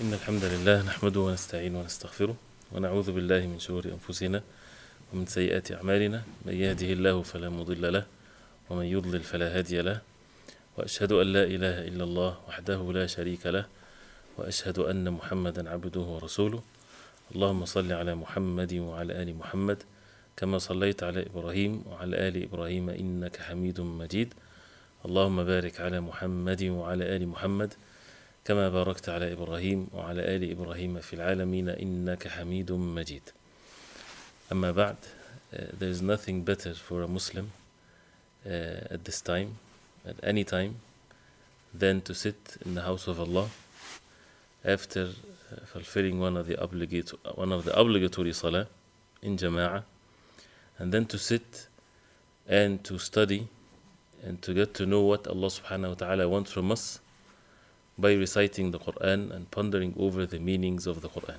إن الحمد لله نحمده ونستعين ونستغفره ونعوذ بالله من شرور أنفسنا ومن سيئات أعمالنا من يهده الله فلا مضل له ومن يضلل فلا هادي له وأشهد أن لا إله إلا الله وحده لا شريك له وأشهد أن محمدا عبده ورسوله اللهم صل على محمد وعلى آل محمد كما صليت على إبراهيم وعلى آل إبراهيم إنك حميد مجيد اللهم بارك على محمد وعلى آل محمد كما باركت على إبراهيم وعلى آل إبراهيم في العالمين إنك حميد مجيد أما بعد uh, there is nothing better for a Muslim uh, at this time at any time than to sit in the house of Allah after fulfilling one of the obligatory one of the obligatory salah in jama'ah and then to sit and to study and to get to know what Allah subhanahu wa ta'ala wants from us by reciting the Quran and pondering over the meanings of the Quran.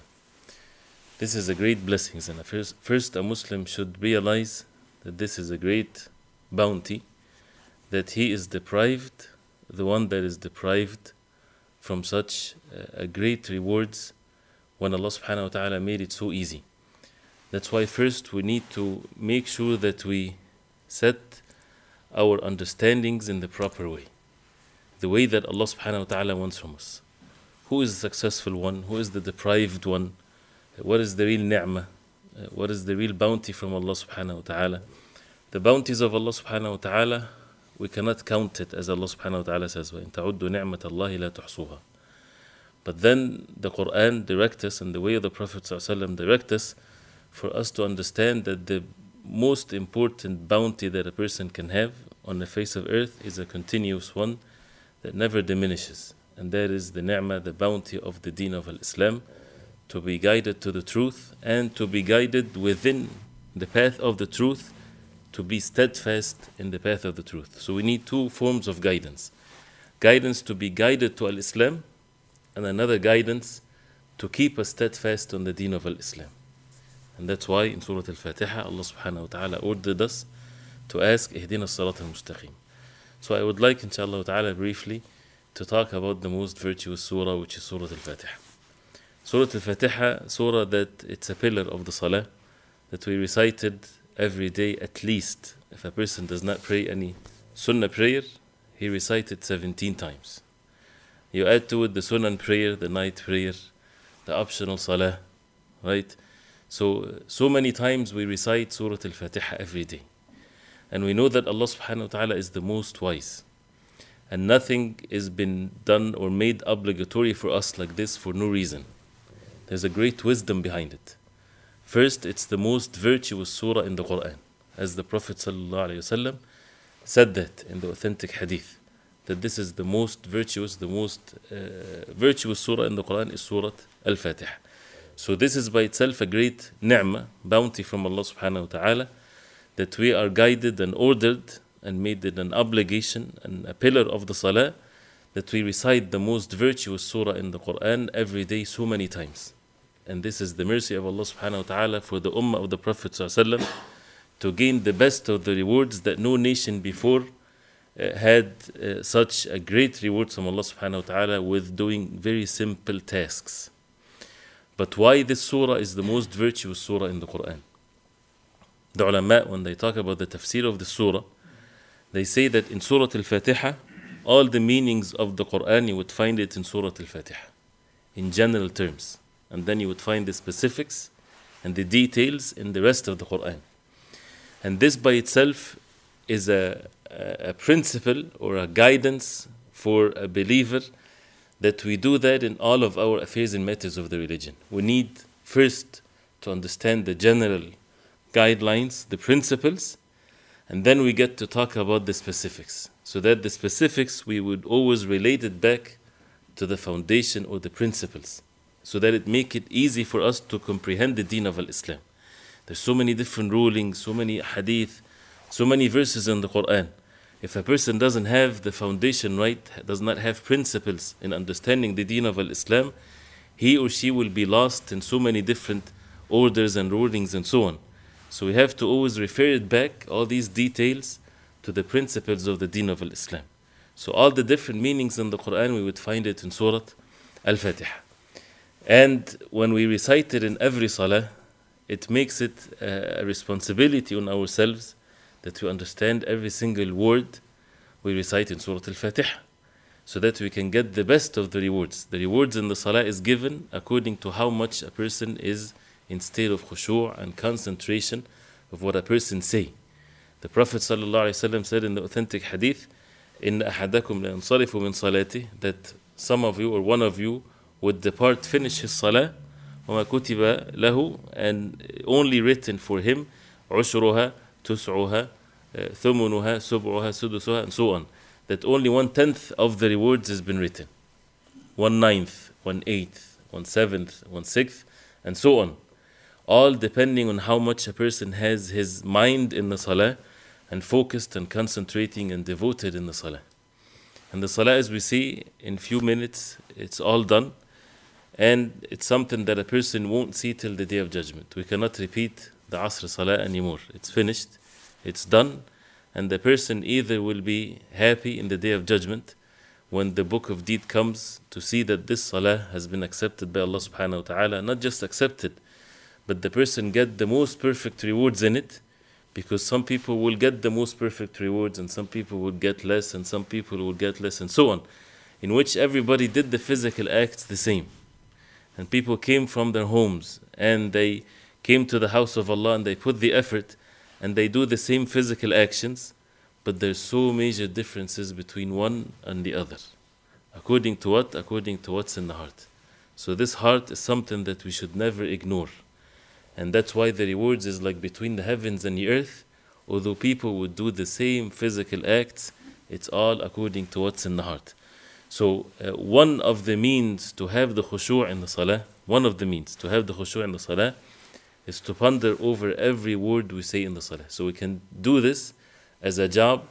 This is a great blessing, and first, first a Muslim should realize that this is a great bounty that he is deprived, the one that is deprived from such uh, a great rewards when Allah subhanahu wa ta'ala made it so easy. That's why first we need to make sure that we set our understandings in the proper way the way that Allah subhanahu wa ta'ala wants from us. Who is the successful one? Who is the deprived one? What is the real ni'mah? Uh, what is the real bounty from Allah subhanahu wa ta'ala? The bounties of Allah subhanahu wa ta'ala, we cannot count it as Allah subhanahu wa ta'ala says, وَإِن تَعُدُّوا نِعْمَةَ اللَّهِ لَا تُحْصُوهَا But then the Quran directs us and the way of the Prophet directs us for us to understand that the most important bounty that a person can have on the face of earth is a continuous one that never diminishes, and that is the ni'mah, the bounty of the deen of Islam, to be guided to the truth and to be guided within the path of the truth, to be steadfast in the path of the truth. So we need two forms of guidance guidance to be guided to Al Islam, and another guidance to keep us steadfast on the deen of Al Islam. And that's why in Surah Al Fatiha, Allah subhanahu wa ta'ala ordered us to ask, Ihdina Salat al Mustaqim. So I would like inshallah ta'ala briefly to talk about the most virtuous surah which is Surah Al-Fatiha. Surah Al-Fatiha, surah that it's a pillar of the salah that we recited every day at least. If a person does not pray any sunnah prayer, he recited 17 times. You add to it the sunnah prayer, the night prayer, the optional salah, right? So, so many times we recite Surah Al Fatiha every day. And we know that Allah subhanahu wa ta'ala is the most wise. And nothing has been done or made obligatory for us like this for no reason. There's a great wisdom behind it. First, it's the most virtuous surah in the Quran, as the Prophet ﷺ said that in the authentic hadith, that this is the most virtuous, the most uh, virtuous surah in the Quran is Surah Al Fatiha. So, this is by itself a great ni'mah, bounty from Allah subhanahu wa ta'ala that we are guided and ordered and made it an obligation and a pillar of the salah that we recite the most virtuous surah in the Quran every day so many times. And this is the mercy of Allah subhanahu wa ta'ala for the ummah of the Prophet to gain the best of the rewards that no nation before uh, had uh, such a great reward from Allah subhanahu wa ta'ala with doing very simple tasks. But why this surah is the most virtuous surah in the Quran? The ulama, when they talk about the tafsir of the surah, they say that in Surah Al Fatiha, all the meanings of the Quran, you would find it in Surah Al Fatiha, in general terms. And then you would find the specifics and the details in the rest of the Quran. And this by itself is a, a principle or a guidance for a believer that we do that in all of our affairs and matters of the religion. We need first to understand the general guidelines, the principles, and then we get to talk about the specifics. So that the specifics, we would always relate it back to the foundation or the principles, so that it make it easy for us to comprehend the deen of Islam. There's so many different rulings, so many hadith, so many verses in the Quran. If a person doesn't have the foundation right, does not have principles in understanding the deen of Islam, he or she will be lost in so many different orders and rulings and so on. So we have to always refer it back, all these details, to the principles of the Deen of Islam. So all the different meanings in the Quran, we would find it in Surah Al-Fatiha. And when we recite it in every Salah, it makes it a responsibility on ourselves that we understand every single word we recite in Surah Al-Fatiha so that we can get the best of the rewards. The rewards in the Salah is given according to how much a person is in state of khushu' and concentration of what a person say. The Prophet ﷺ said in the authentic hadith, إِنَّ أَحَدَكُمْ لَيَنْصَرِفُ مِنْ صَلَاتِهِ that some of you or one of you would depart, finish his salah, وَمَا كُتِبَ لَهُ and only written for him عُشْرُهَا تُسْعُهَا ثُمُنُهَا سُبْعُهَا سُدُسُهَا and so on. That only one tenth of the rewards has been written. One ninth, one eighth, one seventh, one sixth, and so on all depending on how much a person has his mind in the salah and focused and concentrating and devoted in the salah. And the salah, as we see, in few minutes, it's all done. And it's something that a person won't see till the day of judgment. We cannot repeat the Asr Salah anymore. It's finished, it's done, and the person either will be happy in the day of judgment when the book of deed comes to see that this Salah has been accepted by Allah subhanahu wa ta'ala, not just accepted, but the person get the most perfect rewards in it because some people will get the most perfect rewards and some people will get less and some people will get less and so on in which everybody did the physical acts the same and people came from their homes and they came to the house of Allah and they put the effort and they do the same physical actions but there's so major differences between one and the other according to what according to what's in the heart so this heart is something that we should never ignore and that's why the rewards is like between the heavens and the earth. Although people would do the same physical acts, it's all according to what's in the heart. So, uh, one of the means to have the khushu' in the salah, one of the means to have the khushu' in the salah is to ponder over every word we say in the salah. So, we can do this as a job,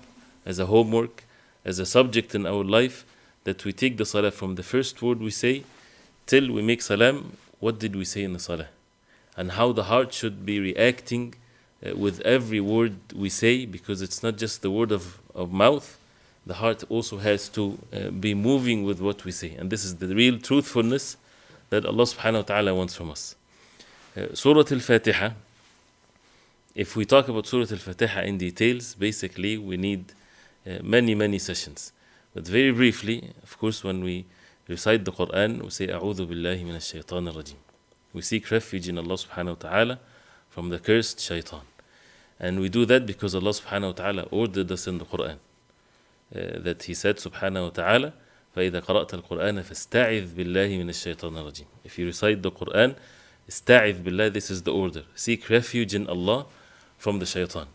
as a homework, as a subject in our life that we take the salah from the first word we say till we make salam. What did we say in the salah? and how the heart should be reacting uh, with every word we say because it's not just the word of, of mouth the heart also has to uh, be moving with what we say and this is the real truthfulness that Allah subhanahu wa ta'ala wants from us uh, Surah Al-Fatiha if we talk about Surah Al-Fatiha in details basically we need many many sessions but very briefly of course when we recite the Quran we say أعوذ بالله من الشيطان الرجيم We seek refuge in Allah subhanahu wa ta'ala from the cursed shaitan. And we do that because Allah subhanahu wa ta'ala ordered us in the Quran. Uh, that He said subhanahu wa ta'ala, فَإِذَا قَرَأْتَ الْقُرْآنَ فَاسْتَعِذْ بِاللَّهِ مِنَ الشَّيْطَانِ الرَّجِيمِ If you recite the Quran, استعذ بالله, this is the order. Seek refuge in Allah from the shaitan.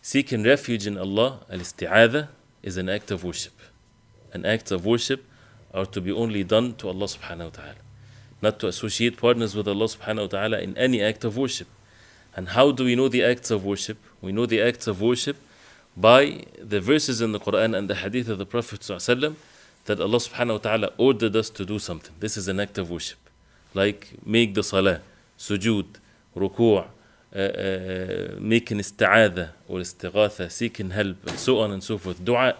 Seeking refuge in Allah, الاستعاذة, is an act of worship. An act of worship are to be only done to Allah subhanahu wa ta'ala. not to associate partners with Allah subhanahu wa ta'ala in any act of worship. And how do we know the acts of worship? We know the acts of worship by the verses in the Quran and the hadith of the Prophet that Allah subhanahu wa ta'ala ordered us to do something. This is an act of worship. Like make the salah, sujood, ruku', uh, uh, making isti'adha or istighatha, seeking help, and so on and so forth. Dua.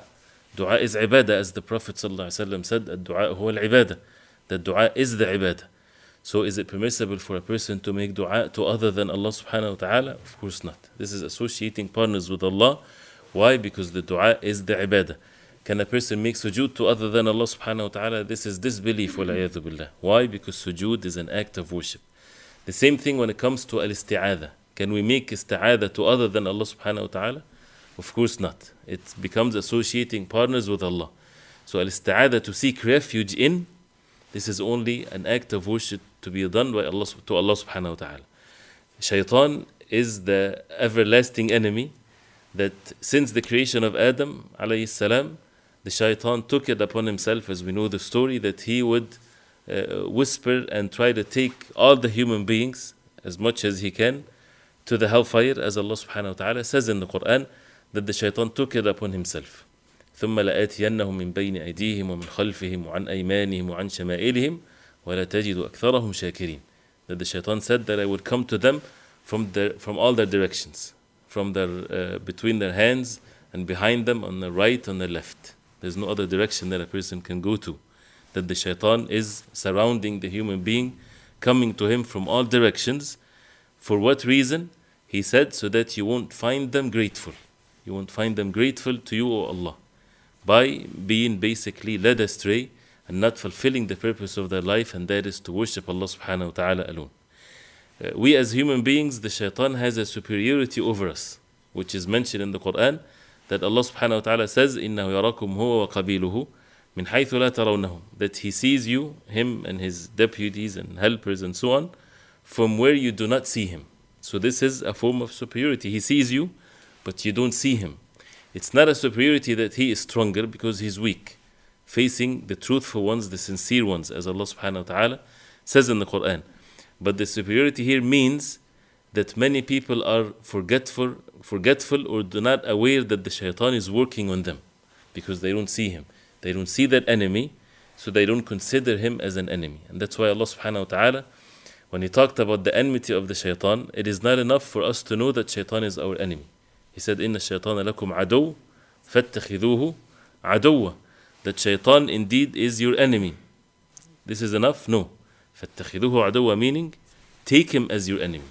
Dua is ibadah, as the Prophet said, الدعاء هو العبادة. That dua is the ibadah. So is it permissible for a person to make dua to other than Allah subhanahu wa ta'ala? Of course not. This is associating partners with Allah. Why? Because the dua is the ibadah. Can a person make sujood to other than Allah subhanahu wa ta'ala? This is disbelief, billah. Why? Because sujood is an act of worship. The same thing when it comes to al-isti'adha. Can we make isti'adha to other than Allah subhanahu wa ta'ala? Of course not. It becomes associating partners with Allah. So al-isti'adha to seek refuge in, this is only an act of worship to be done by Allah to Allah subhanahu wa ta'ala. Shaitan is the everlasting enemy that since the creation of Adam alayhi salam, the shaitan took it upon himself as we know the story that he would uh, whisper and try to take all the human beings as much as he can to the hellfire as Allah subhanahu wa ta'ala says in the Quran that the shaitan took it upon himself. ثم لآتينهم من بين أيديهم ومن خلفهم وعن أيمانهم وعن شمائلهم ولا تجد أكثرهم شاكرين that the shaitan said that I would come to them from their, from all their directions from their uh, between their hands and behind them on the right on the left there's no other direction that a person can go to that the shaitan is surrounding the human being coming to him from all directions for what reason he said so that you won't find them grateful you won't find them grateful to you o allah by being basically led astray and not fulfilling the purpose of their life, and that is to worship Allah subhanahu wa ta'ala alone. Uh, we as human beings, the shaitan has a superiority over us, which is mentioned in the Quran, that Allah subhanahu wa ta'ala says, إِنَّهُ يَرَاكُمْ هُوَ وَقَبِيلُهُ مِنْ حَيْثُ لَا تَرَوْنَهُمْ That he sees you, him and his deputies and helpers and so on, from where you do not see him. So this is a form of superiority. He sees you, but you don't see him. It's not a superiority that he is stronger because he's weak facing the truthful ones, the sincere ones, as Allah subhanahu wa ta'ala says in the Quran. But the superiority here means that many people are forgetful, forgetful or do not aware that the shaitan is working on them because they don't see him. They don't see that enemy, so they don't consider him as an enemy. And that's why Allah subhanahu wa ta'ala, when he talked about the enmity of the shaitan, it is not enough for us to know that shaitan is our enemy. He said, إن shaitan لكم عدو فاتخذوه عدوا that shaitan indeed is your enemy. This is enough? No. فَاتَّخِذُوهُ عَدُوًا meaning take him as your enemy.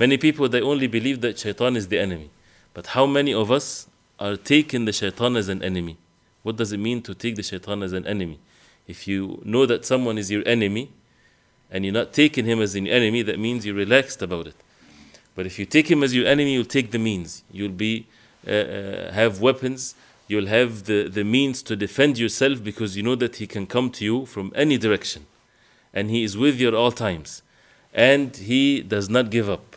Many people, they only believe that shaitan is the enemy. But how many of us are taking the shaitan as an enemy? What does it mean to take the shaitan as an enemy? If you know that someone is your enemy and you're not taking him as an enemy, that means you're relaxed about it. But if you take him as your enemy, you'll take the means. You'll be uh, uh, have weapons you'll have the, the means to defend yourself because you know that he can come to you from any direction and he is with you at all times and he does not give up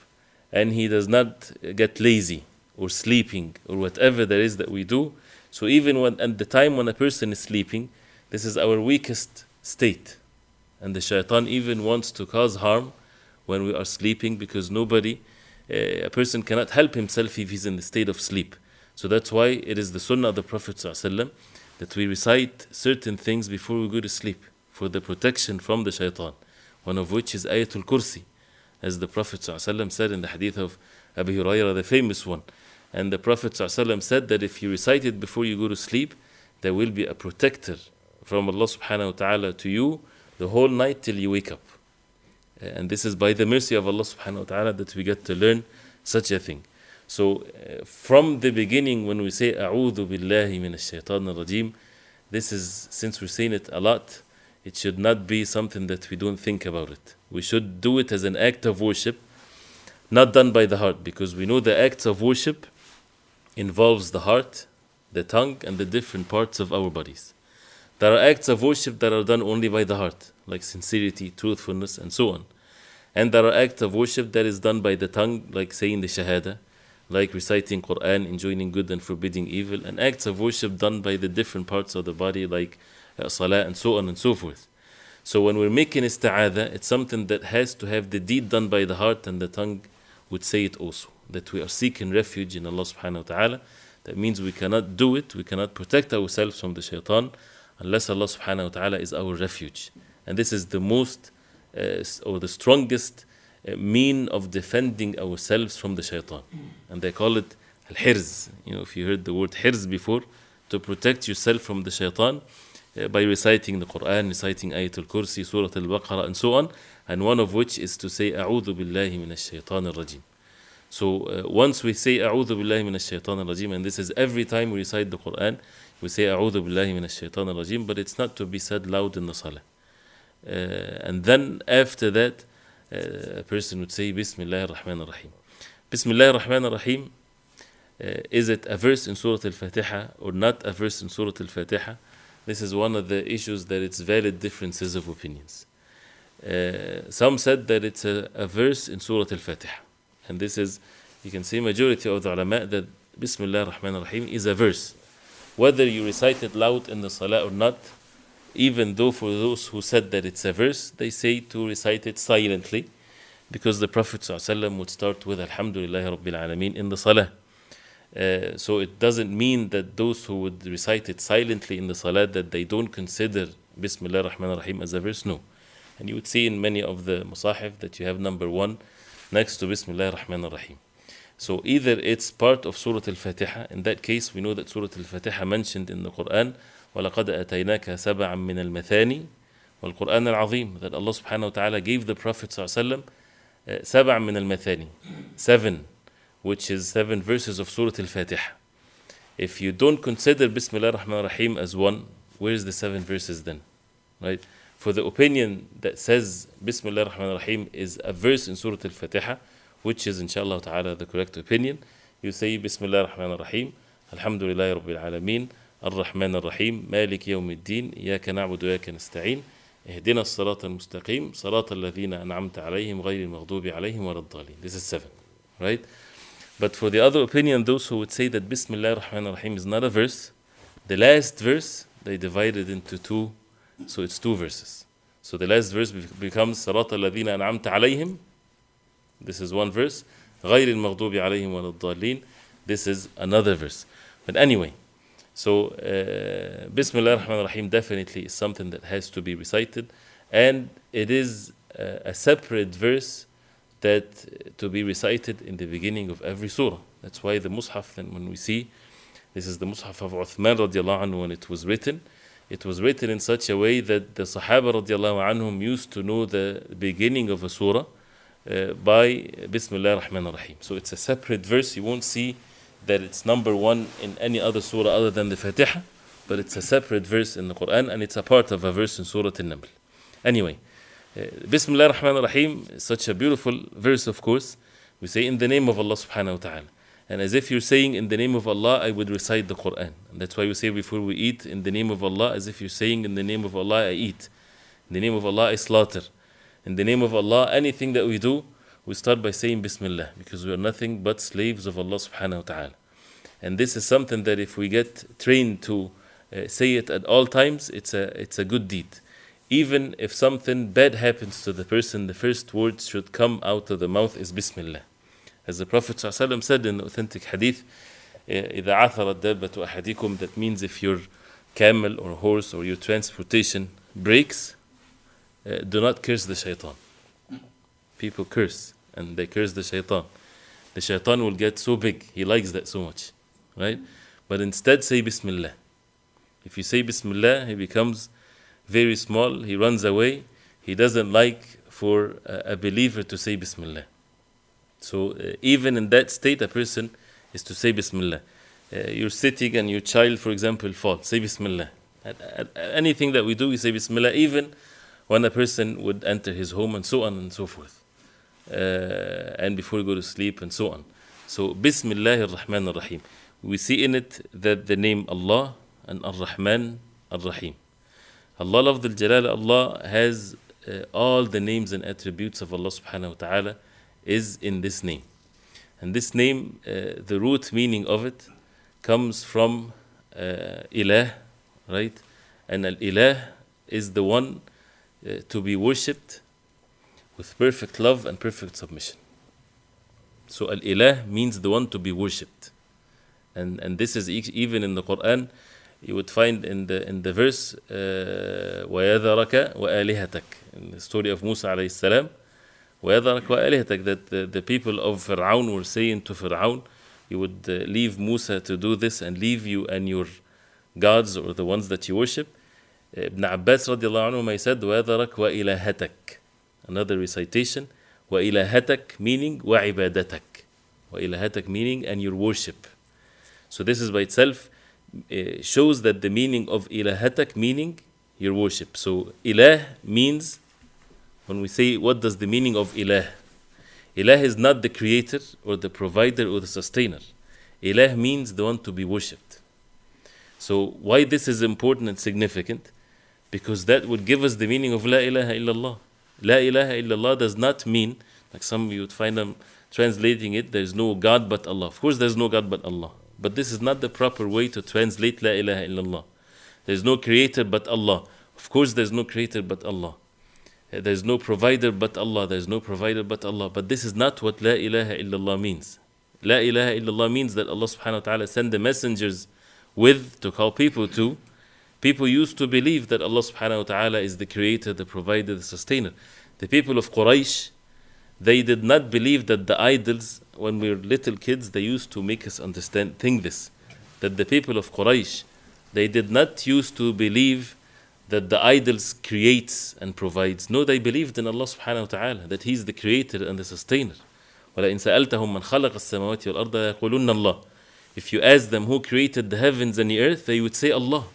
and he does not get lazy or sleeping or whatever there is that we do so even when at the time when a person is sleeping this is our weakest state and the shaitan even wants to cause harm when we are sleeping because nobody eh, a person cannot help himself if he's in the state of sleep so that's why it is the sunnah of the Prophet ﷺ that we recite certain things before we go to sleep for the protection from the shaitan, one of which is Ayatul Kursi, as the Prophet ﷺ said in the hadith of Abu Hurairah, the famous one. And the Prophet ﷺ said that if you recite it before you go to sleep, there will be a protector from Allah subhanahu wa ta'ala to you the whole night till you wake up. And this is by the mercy of Allah subhanahu wa ta'ala that we get to learn such a thing. So, uh, from the beginning, when we say "A'udhu billahi min ash-shaytan rajim this is since we're saying it a lot, it should not be something that we don't think about it. We should do it as an act of worship, not done by the heart, because we know the acts of worship involves the heart, the tongue, and the different parts of our bodies. There are acts of worship that are done only by the heart, like sincerity, truthfulness, and so on. And there are acts of worship that is done by the tongue, like saying the Shahada like reciting Quran, enjoining good and forbidding evil, and acts of worship done by the different parts of the body, like uh, salah and so on and so forth. So when we're making isti'adah, it's something that has to have the deed done by the heart and the tongue would say it also. That we are seeking refuge in Allah subhanahu wa ta'ala. That means we cannot do it, we cannot protect ourselves from the shaitan unless Allah subhanahu wa ta'ala is our refuge. And this is the most uh, or the strongest mean of defending ourselves from the shaitan. And they call it al-hirz. You know, if you heard the word hirz before, to protect yourself from the shaitan uh, by reciting the Quran, reciting Ayatul Kursi, Surah Al-Baqarah, and so on. And one of which is to say, أعوذ بالله من al-Rajim." So uh, once we say أعوذ بالله من al-Rajim," and this is every time we recite the Quran, we say أعوذ بالله من al-Rajim," but it's not to be said loud in the salah. Uh, and then after that, a person would say Bismillah ar-Rahman ar-Rahim. Bismillah ar-Rahman ar-Rahim, uh, is it a verse in Surah Al-Fatiha or not a verse in Surah Al-Fatiha? This is one of the issues that it's valid differences of opinions. Uh, some said that it's a, a verse in Surah Al-Fatiha. And this is, you can see majority of the ulama that Bismillah ar-Rahman ar-Rahim is a verse. Whether you recite it loud in the salah or not, even though for those who said that it's a verse, they say to recite it silently because the Prophet ﷺ would start with Alhamdulillah Rabbil Alameen in the Salah. Uh, so it doesn't mean that those who would recite it silently in the Salah that they don't consider Bismillah Rahman Rahim as a verse. No. And you would see in many of the Musahif that you have number one next to Bismillah Rahman Rahim. So either it's part of Surah Al Fatiha, in that case we know that Surah Al Fatiha mentioned in the Quran ولقد أتيناك سبعا من المثاني والقرآن العظيم that Allah subhanahu wa ta'ala gave the Prophet الله عليه وسلم سبعا من المثاني seven which is seven verses of Surah Al-Fatiha if you don't consider Bismillah الله rahman الرحيم rahim as one where is the seven verses then right for the opinion that says Bismillah الله rahman الرحيم rahim is a verse in Surah Al-Fatiha which is inshallah ta'ala the correct opinion you say Bismillah الله rahman الرحيم rahim Alhamdulillah Rabbil Alameen الرحمن الرحيم مالك يوم الدين إياك نعبد وإياك نستعين اهدنا الصراط المستقيم صراط الذين أنعمت عليهم غير المغضوب عليهم ولا الضالين this is seven right but for the other opinion those who would say that بسم الله الرحمن الرحيم is not a verse the last verse they divided into two so it's two verses so the last verse becomes صراط الذين أنعمت عليهم this is one verse غير المغضوب عليهم ولا الضالين this is another verse but anyway So, uh, Bismillah ar-Rahman ar-Rahim definitely is something that has to be recited, and it is uh, a separate verse that uh, to be recited in the beginning of every surah. That's why the Mus'haf, then when we see, this is the Mus'haf of Uthman radiallahu anhu when it was written, it was written in such a way that the Sahaba radiallahu anhum used to know the beginning of a surah uh, by Bismillah ar-Rahman ar-Rahim. So it's a separate verse, you won't see that it's number one in any other surah other than the Fatiha, but it's a separate verse in the Quran and it's a part of a verse in Surah al naml Anyway, uh, Bismillah ar-Rahman ar-Rahim is such a beautiful verse, of course. We say in the name of Allah subhanahu wa ta'ala. And as if you're saying in the name of Allah, I would recite the Quran. And that's why we say before we eat in the name of Allah, as if you're saying in the name of Allah, I eat. In the name of Allah, I slaughter. In the name of Allah, anything that we do, we start by saying Bismillah because we are nothing but slaves of Allah subhanahu wa ta'ala. And this is something that if we get trained to uh, say it at all times, it's a, it's a good deed. Even if something bad happens to the person, the first words should come out of the mouth is Bismillah. As the Prophet ﷺ said in the authentic hadith, eh, إِذَا عَثَرَ الدَّابَةُ أَحَدِكُمْ That means if your camel or horse or your transportation breaks, uh, do not curse the shaitan people curse and they curse the shaitan. The shaitan will get so big, he likes that so much, right? But instead, say Bismillah. If you say Bismillah, he becomes very small, he runs away. He doesn't like for a believer to say Bismillah. So, uh, even in that state, a person is to say Bismillah. Uh, you're sitting and your child, for example, falls, say Bismillah. At, at, at anything that we do, we say Bismillah, even when a person would enter his home and so on and so forth. Uh, and before you go to sleep and so on. So Bismillah ar-Rahman ar-Rahim. We see in it that the name Allah and Ar-Rahman ar-Rahim. Allah of the Jalal, Allah has uh, all the names and attributes of Allah subhanahu wa ta'ala is in this name. And this name, uh, the root meaning of it comes from uh, ilah, right? And al ilah is the one uh, to be worshipped with perfect love and perfect submission. So Al Ilah means the one to be worshipped. And, and this is even in the Quran, you would find in the, in the verse, uh, وَيَذَرَكَ وَآلِهَتَكَ, in the story of Musa alayhi salam, وَيَذَرَكَ وَآلِهَتَكَ, that the, the people of Fir'aun were saying to Fir'aun, you would uh, leave Musa to do this and leave you and your gods or the ones that you worship. Uh, Ibn Abbas radiallahu anhu may said, وَيَذَرَكَ وَإِلَهَتَكَ another recitation وإلهتك meaning وعبادتك وإلهتك meaning and your worship so this is by itself uh, shows that the meaning of ilahatak meaning your worship. So ilah means when we say what does the meaning of ilah? Ilah is not the creator or the provider or the sustainer. Ilah means the one to be worshipped. So why this is important and significant? Because that would give us the meaning of la ilaha illallah. La ilaha illallah does not mean, like some of you would find them translating it, there is no God but Allah. Of course, there is no God but Allah. But this is not the proper way to translate La ilaha illallah. There is no creator but Allah. Of course, there is no creator but Allah. Eh, there is no provider but Allah. There is no provider but Allah. But this is not what La ilaha illallah means. La ilaha illallah means that Allah subhanahu wa ta'ala send the messengers with to call people to People used to believe that Allah subhanahu wa ta'ala is the creator, the provider, the sustainer. The people of Quraysh, they did not believe that the idols, when we were little kids, they used to make us understand, think this. That the people of Quraysh, they did not used to believe that the idols creates and provides. No, they believed in Allah subhanahu wa ta'ala, that He is the creator and the sustainer. وَلَئِنْ سَأَلْتَهُمْ مَنْ خَلَقَ وَالْأَرْضَ يَقُولُنَّ اللَّهِ If you ask them who created the heavens and the earth, they would say Allah.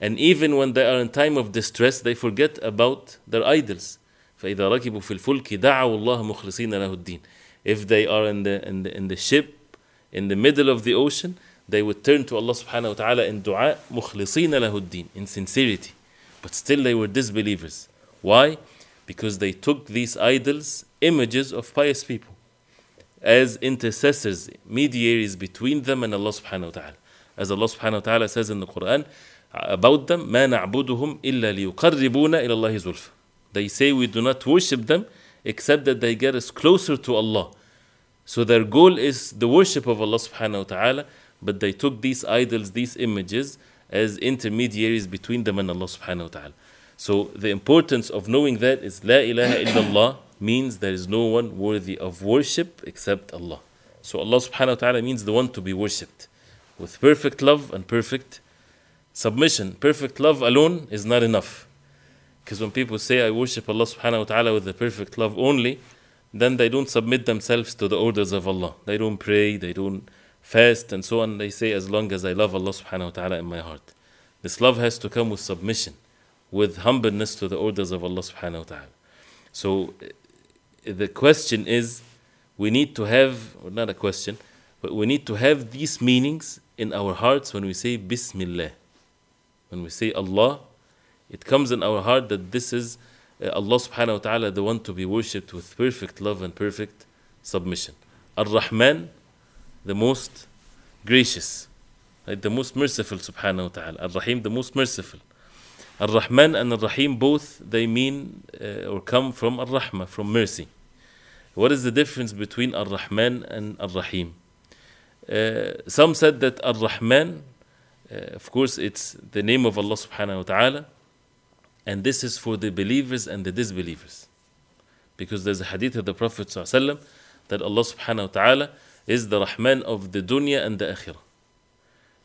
And even when they are in time of distress, they forget about their idols. فإذا ركبوا في الفلك دعوا الله مخلصين له الدين. If they are in the, in the, in the ship, in the middle of the ocean, they would turn to Allah subhanahu wa ta'ala in dua مخلصين له الدين, in sincerity. But still they were disbelievers. Why? Because they took these idols, images of pious people, as intercessors, mediators between them and Allah subhanahu wa ta'ala. As Allah subhanahu wa ta'ala says in the Quran, about them ما نعبدهم إلا ليقربونا إلى الله زلفى they say we do not worship them except that they get us closer to Allah so their goal is the worship of Allah subhanahu wa ta'ala but they took these idols these images as intermediaries between them and Allah subhanahu wa ta'ala so the importance of knowing that is la ilaha illallah means there is no one worthy of worship except Allah so Allah subhanahu wa ta'ala means the one to be worshipped with perfect love and perfect submission, perfect love alone is not enough. Because when people say, I worship Allah subhanahu wa ta'ala with the perfect love only, then they don't submit themselves to the orders of Allah. They don't pray, they don't fast, and so on. They say, as long as I love Allah subhanahu wa ta'ala in my heart. This love has to come with submission, with humbleness to the orders of Allah subhanahu wa ta'ala. So the question is, we need to have, not a question, but we need to have these meanings in our hearts when we say Bismillah when we say Allah, it comes in our heart that this is uh, Allah subhanahu wa ta'ala, the one to be worshipped with perfect love and perfect submission. Ar Rahman, the most gracious, right? the most merciful subhanahu wa ta'ala. Ar Rahim, the most merciful. Ar Rahman and Ar Rahim both they mean uh, or come from Ar Rahmah, from mercy. What is the difference between Ar Rahman and Ar Rahim? Uh, some said that Ar Rahman uh, of course, it's the name of Allah subhanahu wa ta'ala, and this is for the believers and the disbelievers. Because there's a hadith of the Prophet وسلم, that Allah subhanahu wa ta'ala is the Rahman of the dunya and the akhirah.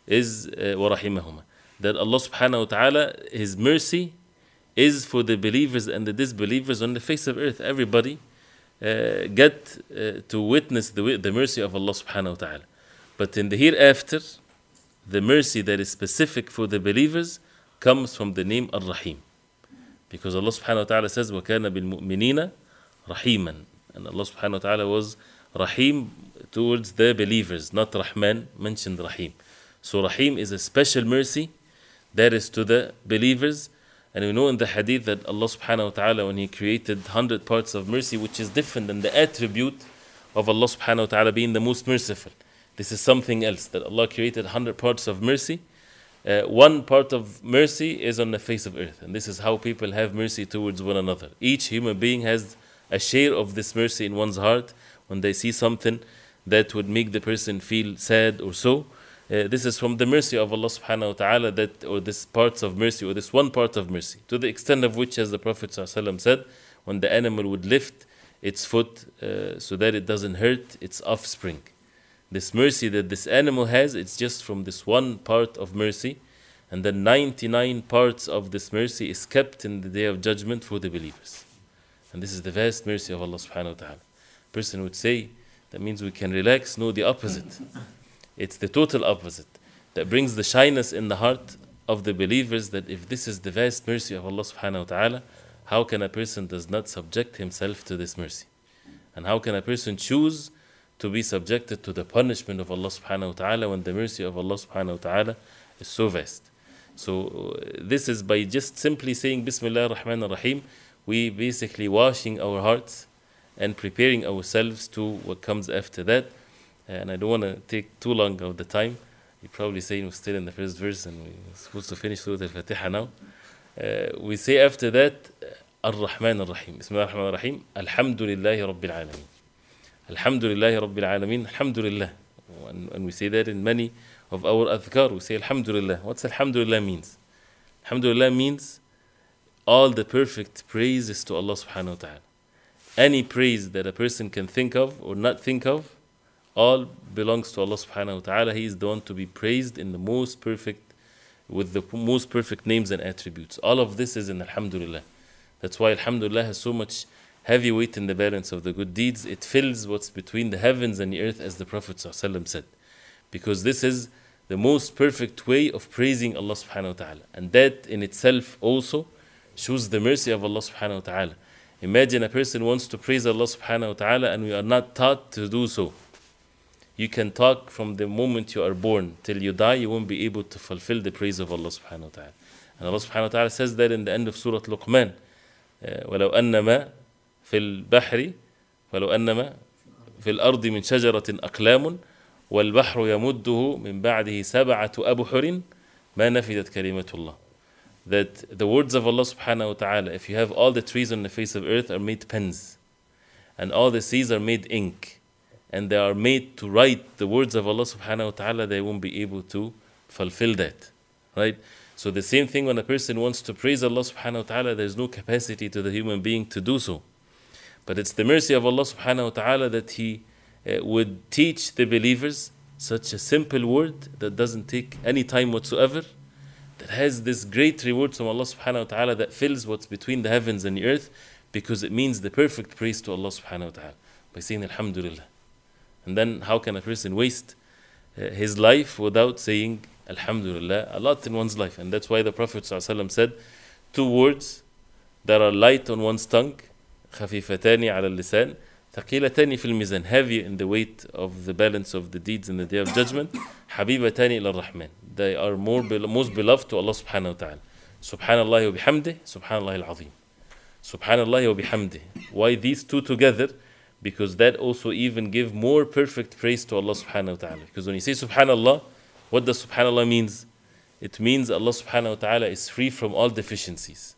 Is warahimahuma. Uh, that Allah subhanahu wa ta'ala, His mercy is for the believers and the disbelievers on the face of earth. Everybody uh, get uh, to witness the, the mercy of Allah subhanahu wa ta'ala. But in the hereafter, the mercy that is specific for the believers comes from the name Ar-Rahim. Because Allah subhanahu wa ta'ala says, وَكَانَ بِالْمُؤْمِنِينَ رَحِيمًا And Allah subhanahu wa ta'ala was Rahim towards the believers, not Rahman mentioned Rahim. So Rahim is a special mercy that is to the believers. And we know in the hadith that Allah subhanahu wa ta'ala, when He created 100 parts of mercy, which is different than the attribute of Allah subhanahu wa ta'ala being the most merciful. This is something else that Allah created 100 parts of mercy. Uh, one part of mercy is on the face of earth, and this is how people have mercy towards one another. Each human being has a share of this mercy in one's heart when they see something that would make the person feel sad or so. Uh, this is from the mercy of Allah subhanahu wa ta'ala that or this parts of mercy or this one part of mercy to the extent of which as the Prophet said when the animal would lift its foot uh, so that it doesn't hurt its offspring this mercy that this animal has, it's just from this one part of mercy, and the 99 parts of this mercy is kept in the day of judgment for the believers. And this is the vast mercy of Allah subhanahu wa ta'ala. Person would say, that means we can relax. No, the opposite. It's the total opposite that brings the shyness in the heart of the believers that if this is the vast mercy of Allah subhanahu wa ta'ala, how can a person does not subject himself to this mercy? And how can a person choose to be subjected to the punishment of Allah subhanahu wa ta'ala when the mercy of Allah subhanahu wa ta'ala is so vast. So uh, this is by just simply saying Bismillah ar-Rahman ar-Rahim, we basically washing our hearts and preparing ourselves to what comes after that. And I don't want to take too long of the time. you probably say we're still in the first verse and we're supposed to finish Surah Al-Fatiha now. Uh, we say after that, Ar-Rahman Ar-Rahim. Bismillah ar-Rahman ar-Rahim. Alhamdulillahi Rabbil Alameen. Alhamdulillah Rabbil Alameen, Alhamdulillah. And, and we say that in many of our adhkar, we say Alhamdulillah. What's Alhamdulillah means? Alhamdulillah means all the perfect praises to Allah subhanahu wa ta'ala. Any praise that a person can think of or not think of, all belongs to Allah subhanahu wa ta'ala. He is the one to be praised in the most perfect, with the most perfect names and attributes. All of this is in Alhamdulillah. That's why Alhamdulillah has so much heavy weight in the balance of the good deeds. It fills what's between the heavens and the earth, as the Prophet ﷺ said. Because this is the most perfect way of praising Allah subhanahu wa ta'ala. And that in itself also shows the mercy of Allah subhanahu wa ta'ala. Imagine a person wants to praise Allah subhanahu wa ta'ala and we are not taught to do so. You can talk from the moment you are born till you die, you won't be able to fulfill the praise of Allah subhanahu wa ta'ala. And Allah subhanahu wa ta'ala says that in the end of Surah Luqman. Uh, في البحر فلو أنما في الأرض من شجرة أقلام والبحر يمده من بعده سبعة أبحر ما نفدت كلمة الله that the words of Allah subhanahu wa ta'ala if you have all the trees on the face of earth are made pens and all the seas are made ink and they are made to write the words of Allah subhanahu wa ta'ala they won't be able to fulfill that right so the same thing when a person wants to praise Allah subhanahu wa ta'ala there's no capacity to the human being to do so But it's the mercy of Allah subhanahu wa ta'ala that He uh, would teach the believers such a simple word that doesn't take any time whatsoever, that has this great reward from Allah subhanahu wa ta'ala that fills what's between the heavens and the earth because it means the perfect praise to Allah subhanahu wa ta'ala by saying Alhamdulillah. And then how can a person waste uh, his life without saying Alhamdulillah a lot in one's life? And that's why the Prophet said two words that are light on one's tongue خفيفتان على اللسان ثقيلتان في الميزان heavy in the weight of the balance of the deeds in the day of judgment حبيبتان إلى الرحمن they are more most beloved to Allah سبحانه وتعالى سبحان الله وبحمده سبحان الله العظيم سبحان الله وبحمده why these two together because that also even give more perfect praise to Allah سبحانه وتعالى because when you say سبحان الله what does سبحان الله means it means Allah سبحانه وتعالى is free from all deficiencies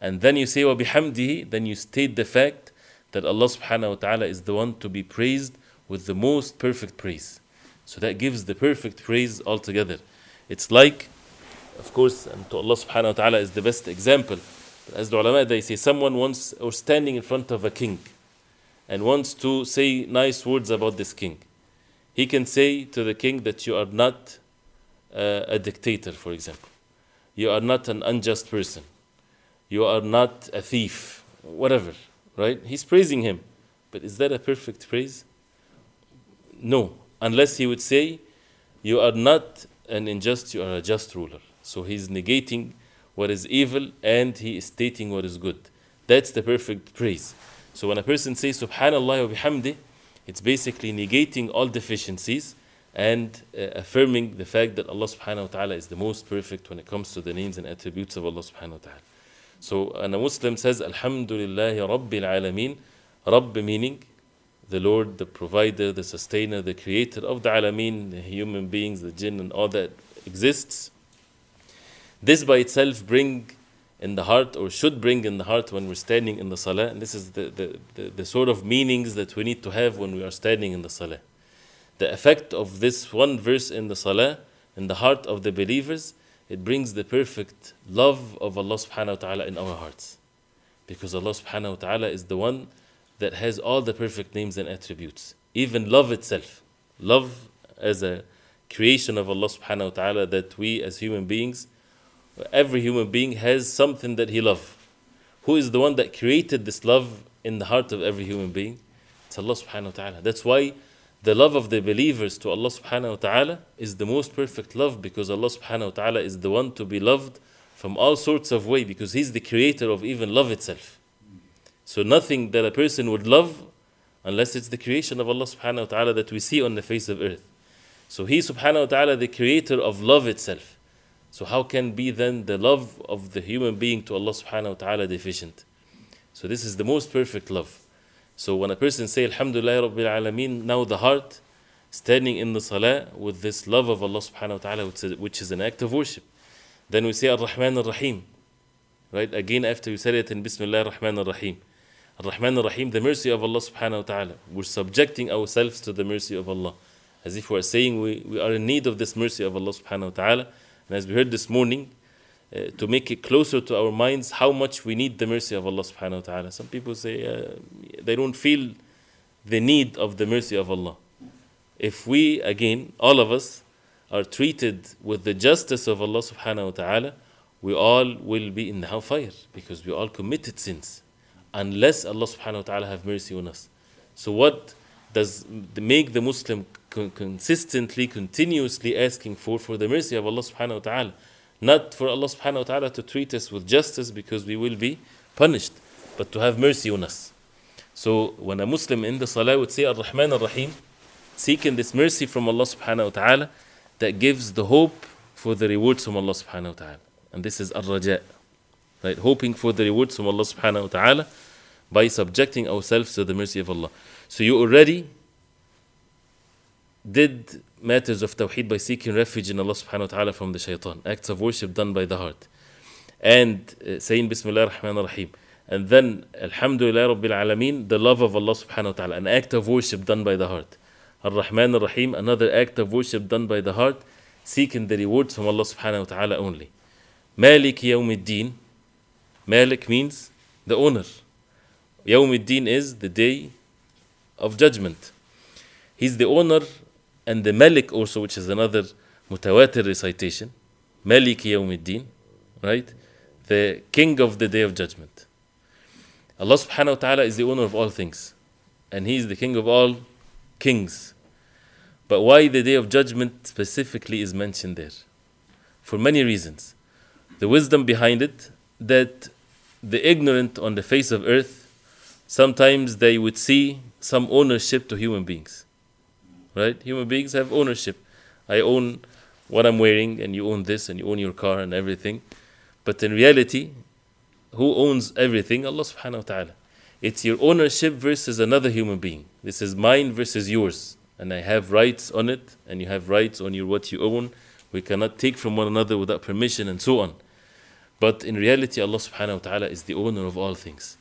And then you say, وَبِحَمْدِهِ Then you state the fact that Allah subhanahu wa ta'ala is the one to be praised with the most perfect praise. So that gives the perfect praise altogether. It's like, of course, and to Allah subhanahu wa ta'ala is the best example. But as the ulama, they say someone wants or standing in front of a king and wants to say nice words about this king. He can say to the king that you are not uh, a dictator, for example. You are not an unjust person you are not a thief, whatever, right? He's praising him. But is that a perfect praise? No, unless he would say, You are not an unjust, you are a just ruler. So he's negating what is evil and he is stating what is good. That's the perfect praise. So when a person says Subhanallah wa bihamdi, it's basically negating all deficiencies and uh, affirming the fact that Allah subhanahu wa ta'ala is the most perfect when it comes to the names and attributes of Allah subhanahu wa ta'ala. So, and a Muslim says, Alhamdulillahi Rabbil Alameen. Rabb meaning the Lord, the provider, the sustainer, the creator of the Alameen, the human beings, the jinn, and all that exists. This by itself bring in the heart, or should bring in the heart when we're standing in the salah. And this is the, the, the, the sort of meanings that we need to have when we are standing in the salah. The effect of this one verse in the salah, in the heart of the believers, it brings the perfect love of Allah subhanahu wa ta'ala in our hearts. Because Allah subhanahu wa ta'ala is the one that has all the perfect names and attributes. Even love itself. Love as a creation of Allah subhanahu wa ta'ala that we as human beings, every human being has something that he loves. Who is the one that created this love in the heart of every human being? It's Allah subhanahu wa ta'ala. That's why the love of the believers to Allah subhanahu wa ta'ala is the most perfect love because Allah subhanahu wa ta'ala is the one to be loved from all sorts of way because he's the creator of even love itself. So nothing that a person would love unless it's the creation of Allah subhanahu wa ta'ala that we see on the face of earth. So he subhanahu wa ta'ala the creator of love itself. So how can be then the love of the human being to Allah subhanahu wa ta'ala deficient? So this is the most perfect love. So when a person say Alhamdulillah Rabbil Alameen, now the heart standing in the salah with this love of Allah subhanahu wa ta'ala, which is an act of worship. Then we say Ar-Rahman Ar-Rahim. Right? Again, after we say it in Bismillah Ar-Rahman Ar-Rahim. Ar-Rahman Ar-Rahim, the mercy of Allah subhanahu wa ta'ala. We're subjecting ourselves to the mercy of Allah. As if we're saying we, we are in need of this mercy of Allah subhanahu wa ta'ala. And as we heard this morning, uh, to make it closer to our minds how much we need the mercy of Allah subhanahu wa ta'ala. Some people say uh, they don't feel the need of the mercy of Allah. If we, again, all of us, are treated with the justice of Allah subhanahu wa ta'ala, we all will be in the hellfire because we all committed sins unless Allah subhanahu wa ta'ala have mercy on us. So what does make the Muslim consistently, continuously asking for? For the mercy of Allah subhanahu wa ta'ala. Not for Allah subhanahu wa ta'ala to treat us with justice because we will be punished, but to have mercy on us. So when a Muslim in the salah would say Ar Rahman Ar Rahim, seeking this mercy from Allah subhanahu wa ta'ala, that gives the hope for the rewards from Allah subhanahu wa ta'ala. And this is Ar Raja, right? Hoping for the rewards from Allah subhanahu wa ta'ala by subjecting ourselves to the mercy of Allah. So you already did matters of tawheed by seeking refuge in Allah subhanahu wa ta'ala from the shaitan, acts of worship done by the heart, and uh, saying Bismillah ar-Rahman ar-Rahim, and then Alhamdulillah Rabbil Alameen, the love of Allah subhanahu wa ta'ala, an act of worship done by the heart. Ar-Rahman ar-Rahim, another act of worship done by the heart, seeking the rewards from Allah subhanahu wa ta'ala only. Malik Yawmiddin, Malik means the owner. Yawm Yawmiddin is the day of judgment. He's the owner and the Malik also, which is another mutawatir recitation, Malik Yawmiddin, right? The king of the day of judgment. Allah subhanahu wa ta'ala is the owner of all things, and He is the king of all kings. But why the day of judgment specifically is mentioned there? For many reasons. The wisdom behind it that the ignorant on the face of earth sometimes they would see some ownership to human beings right? Human beings have ownership. I own what I'm wearing, and you own this, and you own your car and everything. But in reality, who owns everything? Allah subhanahu wa ta'ala. It's your ownership versus another human being. This is mine versus yours. And I have rights on it, and you have rights on your what you own. We cannot take from one another without permission and so on. But in reality, Allah subhanahu wa ta'ala is the owner of all things.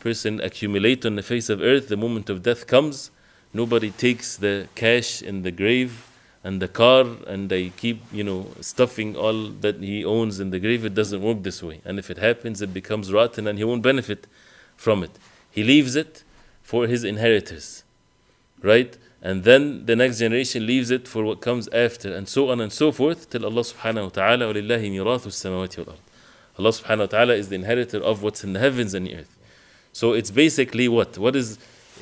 Person accumulate on the face of earth, the moment of death comes, Nobody takes the cash in the grave and the car and they keep, you know, stuffing all that he owns in the grave. It doesn't work this way. And if it happens, it becomes rotten and he won't benefit from it. He leaves it for his inheritors, right? And then the next generation leaves it for what comes after, and so on and so forth, till Allah subhanahu wa ta'ala, Allah subhanahu wa ta'ala is the inheritor of what's in the heavens and the earth. So it's basically what? What is,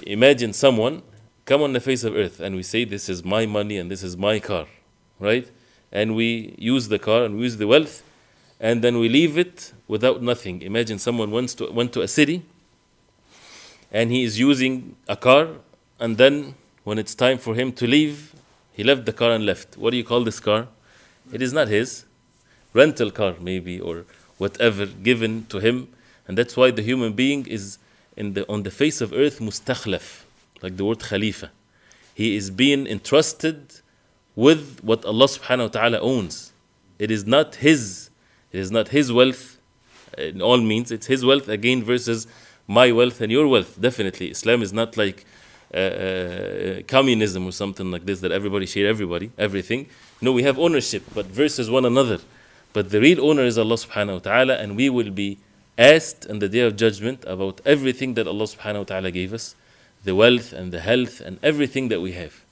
imagine someone come on the face of earth and we say, This is my money and this is my car, right? And we use the car and we use the wealth and then we leave it without nothing. Imagine someone wants to, went to a city and he is using a car and then when it's time for him to leave, he left the car and left. What do you call this car? It is not his. Rental car, maybe, or whatever given to him. And that's why the human being is in the, on the face of earth mustakhlaf like the word khalifa. He is being entrusted with what Allah subhanahu wa ta'ala owns. It is not his, it is not his wealth uh, in all means. It's his wealth again versus my wealth and your wealth. Definitely. Islam is not like uh, uh, communism or something like this that everybody share everybody, everything. No, we have ownership, but versus one another. But the real owner is Allah subhanahu wa ta'ala, and we will be asked on the day of judgment about everything that Allah subhanahu wa ta'ala gave us the wealth and the health and everything that we have.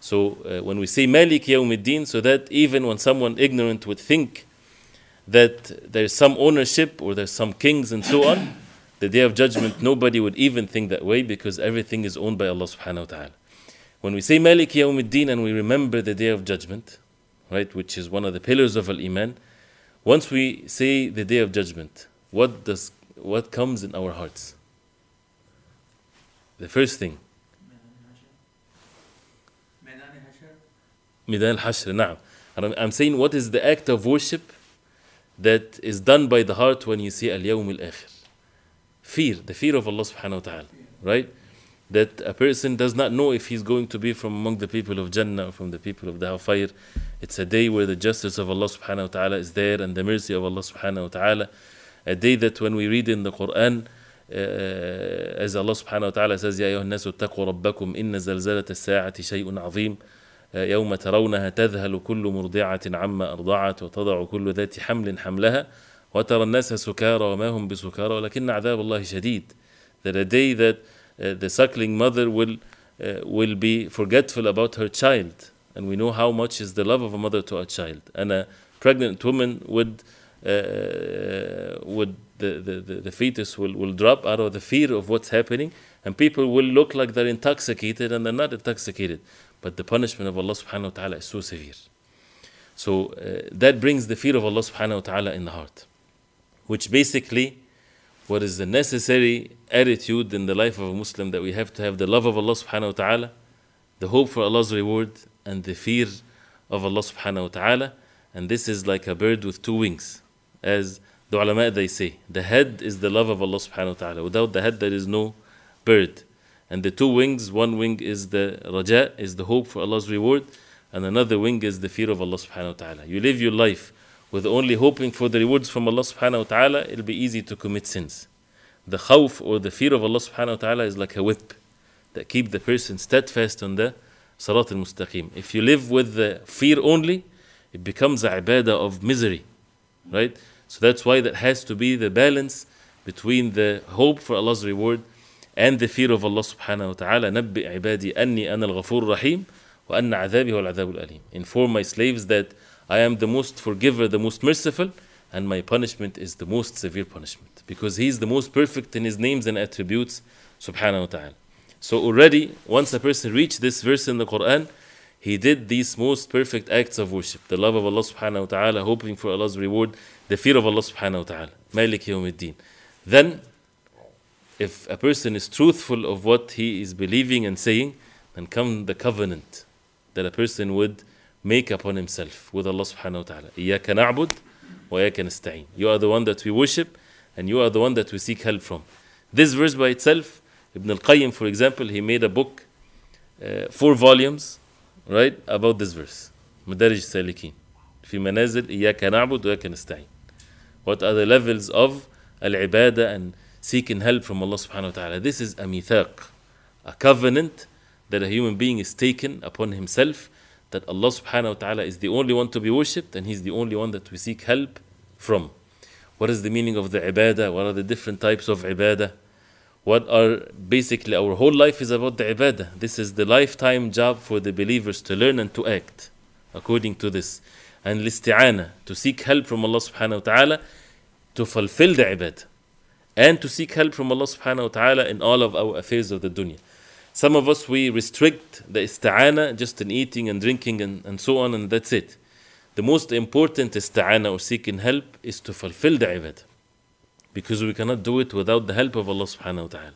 So uh, when we say Malik Yawmiddin, so that even when someone ignorant would think that there's some ownership or there's some kings and so on, the day of judgment, nobody would even think that way because everything is owned by Allah subhanahu wa ta'ala. When we say Malik Yawmiddin and we remember the day of judgment, right, which is one of the pillars of Al Iman, once we say the day of judgment, what does what comes in our hearts? The first thing. Midan al-Hashr, na'am. I'm saying what is the act of worship that is done by the heart when you see al-yawm al-akhir. Fear, the fear of Allah subhanahu wa ta'ala, right? That a person does not know if he's going to be from among the people of Jannah, from the people of the Hafir. It's a day where the justice of Allah subhanahu wa ta'ala is there and the mercy of Allah subhanahu wa ta'ala. A day that when we read in the Quran, آه، آه، إذا الله سبحانه وتعالى ساز يا أيها الناس اتقوا ربكم إن زلزلة الساعة شيء عظيم آه، يوم ترونها تذهل كل مرضعة عما أرضعت وتضع كل ذات حمل حملها وترى الناس سكارى وما هم بسكارى ولكن عذاب الله شديد that a day that uh, the suckling mother will uh, will be forgetful about her child and we know how much is the love of a mother to a child and a pregnant woman would uh, would the, the, the fetus will, will drop out of the fear of what's happening and people will look like they're intoxicated and they're not intoxicated but the punishment of Allah subhanahu wa ta'ala is so severe so uh, that brings the fear of Allah subhanahu wa ta'ala in the heart which basically what is the necessary attitude in the life of a Muslim that we have to have the love of Allah subhanahu wa ta'ala the hope for Allah's reward and the fear of Allah subhanahu wa ta'ala and this is like a bird with two wings as the ulama they say the head is the love of Allah subhanahu wa ta'ala without the head there is no bird and the two wings one wing is the raja is the hope for Allah's reward and another wing is the fear of Allah subhanahu wa ta'ala you live your life with only hoping for the rewards from Allah subhanahu wa ta'ala it'll be easy to commit sins the khawf or the fear of Allah subhanahu wa ta'ala is like a whip that keep the person steadfast on the salat al-mustaqim if you live with the fear only it becomes a ibadah of misery right? So that's why that has to be the balance between the hope for Allah's reward and the fear of Allah subhanahu wa ta'ala. نبئ عبادي أني أنا الغفور الرحيم وأن عذابي هو العذاب الأليم. Inform my slaves that I am the most forgiver, the most merciful, and my punishment is the most severe punishment. Because He is the most perfect in His names and attributes, subhanahu wa ta'ala. So already, once a person reached this verse in the Quran, he did these most perfect acts of worship the love of Allah subhanahu wa ta'ala hoping for Allah's reward the fear of Allah subhanahu wa ta'ala malik yawmiddin then if a person is truthful of what he is believing and saying then come the covenant that a person would make upon himself with Allah subhanahu wa ta'ala iyyaka na'bud wa iyyaka nasta'in you are the one that we worship and you are the one that we seek help from this verse by itself ibn al-qayyim for example he made a book uh, four volumes right, about this verse. مدارج السالكين في منازل إياك نعبد وإياك نستعين. What are the levels of al-ibadah and seeking help from Allah subhanahu wa ta'ala. This is a mithaq, a covenant that a human being is taken upon himself that Allah subhanahu wa ta'ala is the only one to be worshipped and He's the only one that we seek help from. What is the meaning of the ibadah? What are the different types of ibadah? what are basically our whole life is about the ibadah. This is the lifetime job for the believers to learn and to act according to this. And listi'ana, to seek help from Allah subhanahu wa ta'ala to fulfill the ibadah. And to seek help from Allah subhanahu wa ta'ala in all of our affairs of the dunya. Some of us, we restrict the isti'ana just in eating and drinking and, and so on, and that's it. The most important isti'ana or seeking help is to fulfill the ibadah because we cannot do it without the help of Allah subhanahu wa ta'ala.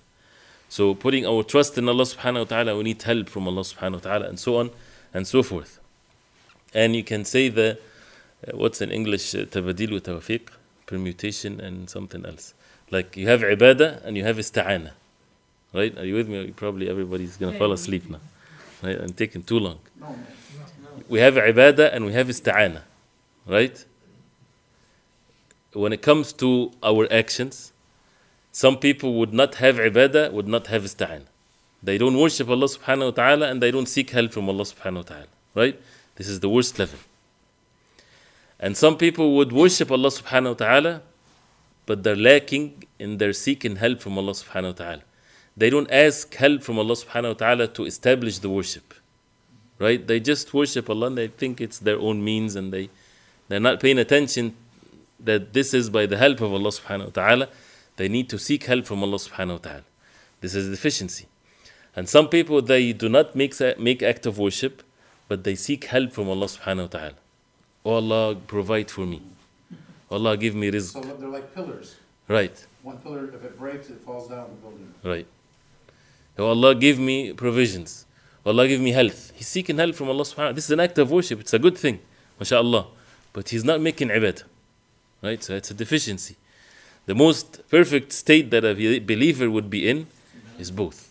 So putting our trust in Allah subhanahu wa ta'ala, we need help from Allah subhanahu wa ta'ala and so on and so forth. And you can say the, uh, what's in English, uh, tabadil wa tawafiq, permutation and something else. Like you have ibadah and you have ista'ana. Right? Are you with me? Probably everybody's going to fall asleep now. Right? I'm taking too long. We have ibadah and we have ista'ana. Right? when it comes to our actions, some people would not have ibadah, would not have ista'an. They don't worship Allah subhanahu wa ta'ala and they don't seek help from Allah subhanahu wa ta'ala. Right? This is the worst level. And some people would worship Allah subhanahu wa ta'ala, but they're lacking in their seeking help from Allah subhanahu wa ta'ala. They don't ask help from Allah subhanahu wa ta'ala to establish the worship. Right? They just worship Allah and they think it's their own means and they, they're not paying attention that this is by the help of Allah subhanahu wa ta'ala, they need to seek help from Allah subhanahu wa ta'ala. This is deficiency. And some people, they do not make, make act of worship, but they seek help from Allah subhanahu wa ta'ala. Oh Allah, provide for me. Allah, give me rizq. So they're like pillars. Right. One pillar, if it breaks, it falls down the building. Right. Oh Allah, give me provisions. Oh Allah, give me health. He's seeking help from Allah subhanahu wa ta'ala. This is an act of worship. It's a good thing. MashaAllah. But he's not making ibadah right? So it's a deficiency. The most perfect state that a believer would be in is both